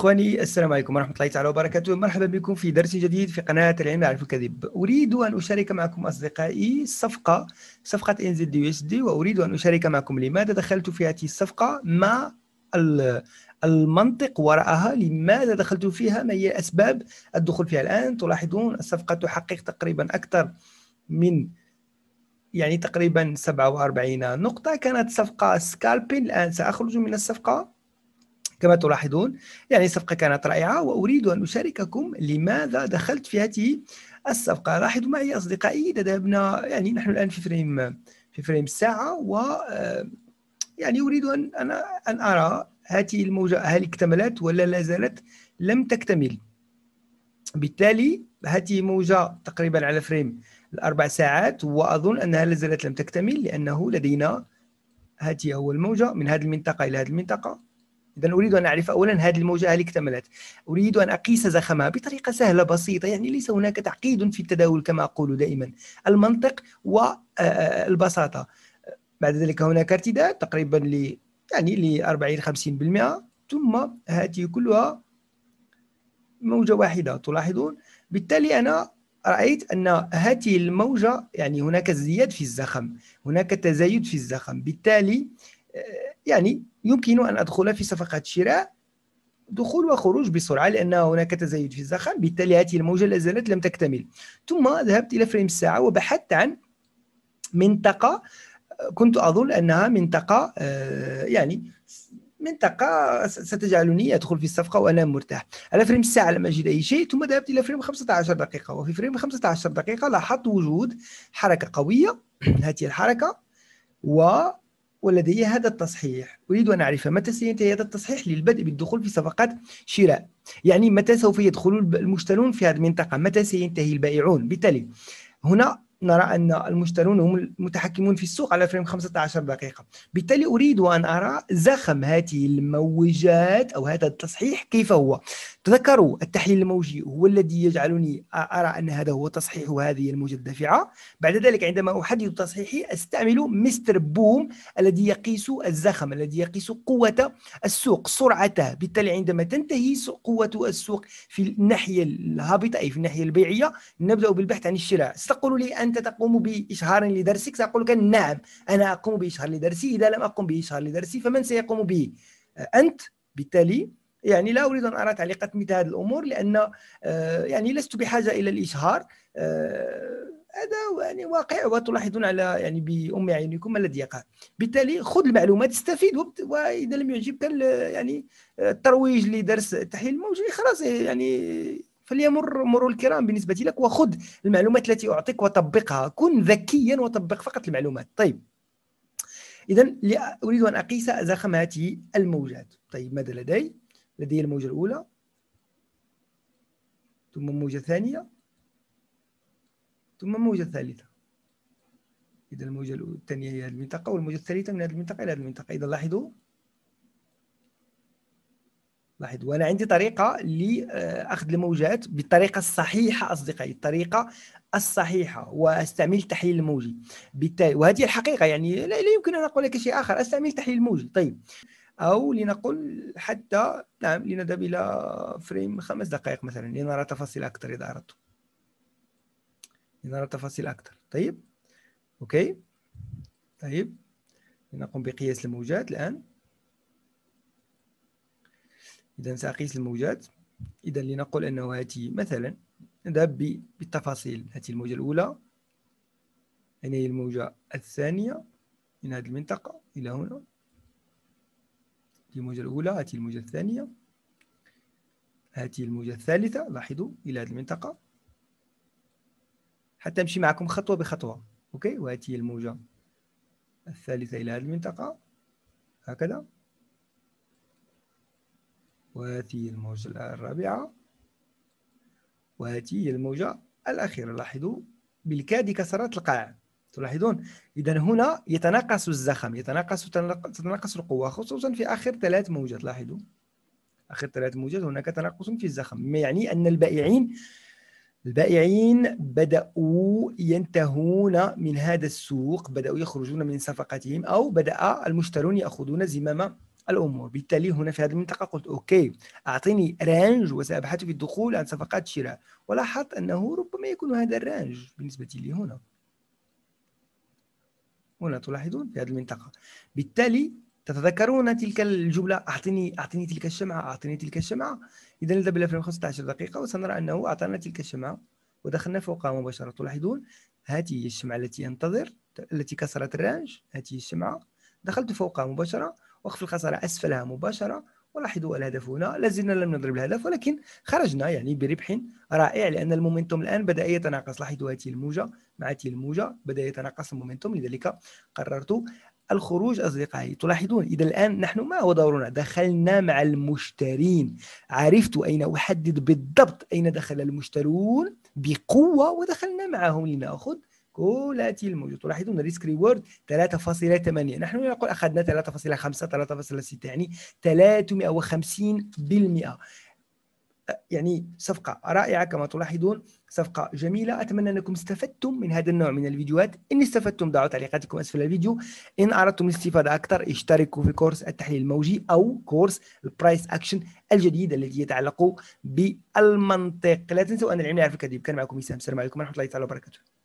إخواني السلام عليكم ورحمة الله تعالى وبركاته مرحبا بكم في درس جديد في قناة العلم يعرف الكذب أريد أن أشارك معكم أصدقائي صفقة صفقة انزل دي اس دي وأريد أن أشارك معكم لماذا دخلت في هذه الصفقة ما المنطق وراءها لماذا دخلت فيها ما هي أسباب الدخول فيها الآن تلاحظون الصفقة تحقق تقريبا أكثر من يعني تقريبا 47 نقطة كانت صفقة سكالبين الآن سأخرج من الصفقة كما تلاحظون يعني الصفقة كانت رائعة وأريد أن أشارككم لماذا دخلت في هذه الصفقة لاحظوا معي أصدقائي اذا ذهبنا يعني نحن الآن في فريم في فريم الساعة و آه، يعني أريد أن أنا أن أرى هذه الموجة هل اكتملت ولا لا زالت لم تكتمل بالتالي هذه موجة تقريبا على فريم الأربع ساعات وأظن أنها لا زالت لم تكتمل لأنه لدينا هذه هو الموجه من هذه المنطقة إلى هذه المنطقة إذا أريد أن أعرف أولا هذه الموجة هل اكتملت أريد أن أقيس زخمها بطريقة سهلة بسيطة يعني ليس هناك تعقيد في التداول كما أقول دائما المنطق والبساطة آه، آه، بعد ذلك هناك ارتداد تقريبا ل يعني ل 40 50% ثم هذه كلها موجة واحدة تلاحظون بالتالي أنا رأيت أن هذه الموجة يعني هناك ازدياد في الزخم هناك تزايد في الزخم بالتالي آه، يعني يمكن أن أدخل في صفقات شراء دخول وخروج بسرعة لأن هناك تزايد في الزخم بالتالي هذه الموجة لا زالت لم تكتمل ثم ذهبت إلى فريم الساعة وبحثت عن منطقة كنت أظن أنها منطقة آه، يعني منطقة ستجعلني أدخل في الصفقة وأنا مرتاح على فريم الساعة لم أجد أي شيء ثم ذهبت إلى فريم 15 دقيقة وفي فريم 15 دقيقة لاحظت وجود حركة قوية هذه الحركة و ولدي هذا التصحيح أريد أن أعرف متى سينتهي هذا التصحيح للبدء بالدخول في صفقات شراء يعني متى سوف يدخل المشترون في هذه المنطقة متى سينتهي البائعون بالتالي هنا نرى أن المشترون هم المتحكمون في السوق على فريم 15 دقيقة بالتالي أريد أن أرى زخم هذه الموجات أو هذا التصحيح كيف هو تذكروا التحليل الموجي هو الذي يجعلني أرى أن هذا هو تصحيح هذه الموجة الدافعة بعد ذلك عندما أحدد تصحيحي أستعمل مستر بوم الذي يقيس الزخم الذي يقيس قوة السوق سرعته بالتالي عندما تنتهي قوة السوق في الناحية الهابطة أي في الناحية البيعية نبدأ بالبحث عن الشراء ستقول لي أنت تقوم بإشهار لدرسك سأقول لك نعم أنا أقوم بإشهار لدرسي إذا لم أقم بإشهار لدرسي فمن سيقوم به أنت بالتالي يعني لا اريد ان ارى تعليقات مثل هذه الامور لان آه، يعني لست بحاجه الى الاشهار آه، هذا يعني واقع وتلاحظون على يعني بام عينكم الذي يقع بالتالي خذ المعلومات استفيد واذا لم يعجبك يعني الترويج لدرس التحليل الموجي خلاص يعني فليمر مرور الكرام بالنسبه لك وخذ المعلومات التي اعطيك وطبقها كن ذكيا وطبق فقط المعلومات طيب اذا اريد ان اقيس زخمات الموجات طيب ماذا لدي لدي الموجة الأولى ثم موجة ثانية ثم موجة ثالثة إذا الموجة الثانية هي هذه المنطقة والموجة الثالثة من هذه المنطقة إلى هذه المنطقة إذا لاحظوا لاحظوا وانا عندي طريقه لاخذ الموجات بالطريقه الصحيحه اصدقائي الطريقه الصحيحه واستعمل التحليل الموجي بالتالي وهذه الحقيقه يعني لا يمكن ان اقول لك شيء اخر استعمل التحليل الموجي طيب أو لنقل حتى نعم لنذهب إلى فريم خمس دقائق مثلا لنرى تفاصيل أكثر إذا اردت لنرى تفاصيل أكثر طيب أوكي طيب لنقوم بقياس الموجات الآن إذا سأقيس الموجات إذا لنقل أنه هاتي مثلا نذهب بالتفاصيل هاتي الموجة الأولى هنا هي الموجة الثانية من هذه المنطقة إلى هنا الموجة الأولى هاتي الموجة الثانية هاتي الموجة الثالثة لاحظوا إلى هذه المنطقة حتى نمشي معكم خطوة بخطوة أوكي وهاتي الموجة الثالثة إلى هذه المنطقة هكذا وهاتي الموجة الرابعة وهاتي الموجة الأخيرة لاحظوا بالكاد كسرت القاع تلاحظون اذا هنا يتناقص الزخم يتناقص تتناقص القوه خصوصا في اخر ثلاث موجات لاحظوا اخر ثلاث موجات هناك تناقص في الزخم ما يعني ان البائعين البائعين بدأوا ينتهون من هذا السوق بدأوا يخرجون من صفقتهم أو بدأ المشترون يأخذون زمام الأمور بالتالي هنا في هذه المنطقة قلت أوكي أعطيني رانج وسأبحث في الدخول عن صفقات شراء ولاحظت أنه ربما يكون هذا الرانج بالنسبة لي هنا هنا تلاحظون في هذه المنطقه بالتالي تتذكرون تلك الجمله اعطني اعطني تلك الشمعه اعطني تلك الشمعه اذا نذهب الى 15 دقيقه وسنرى انه اعطانا تلك الشمعه ودخلنا فوقها مباشره تلاحظون هذه هي الشمعه التي انتظر التي كسرت الرانج هذه الشمعه دخلت فوقها مباشره وقف الخساره اسفلها مباشره ولاحظوا الهدف هنا لازلنا لم نضرب الهدف ولكن خرجنا يعني بربح رائع لان المومنتوم الان بدا يتناقص لاحظوا هذه الموجه مع هذه الموجه بدا يتناقص المومنتوم لذلك قررت الخروج اصدقائي تلاحظون اذا الان نحن ما هو دورنا دخلنا مع المشترين عرفت اين احدد بالضبط اين دخل المشترون بقوه ودخلنا معهم لناخذ كولاتي الموجود تلاحظون ريسك ريورد 3.8 نحن نقول اخذنا 3.5 3.6 يعني 350% أه، يعني صفقة رائعة كما تلاحظون صفقة جميلة أتمنى أنكم استفدتم من هذا النوع من الفيديوهات إن استفدتم ضعوا تعليقاتكم أسفل الفيديو إن أردتم الاستفادة أكثر اشتركوا في كورس التحليل الموجي أو كورس البرايس أكشن الجديد الذي يتعلق بالمنطق لا تنسوا أن العلم يعرف الكذب كان معكم إسام السلام عليكم ورحمة الله تعالى وبركاته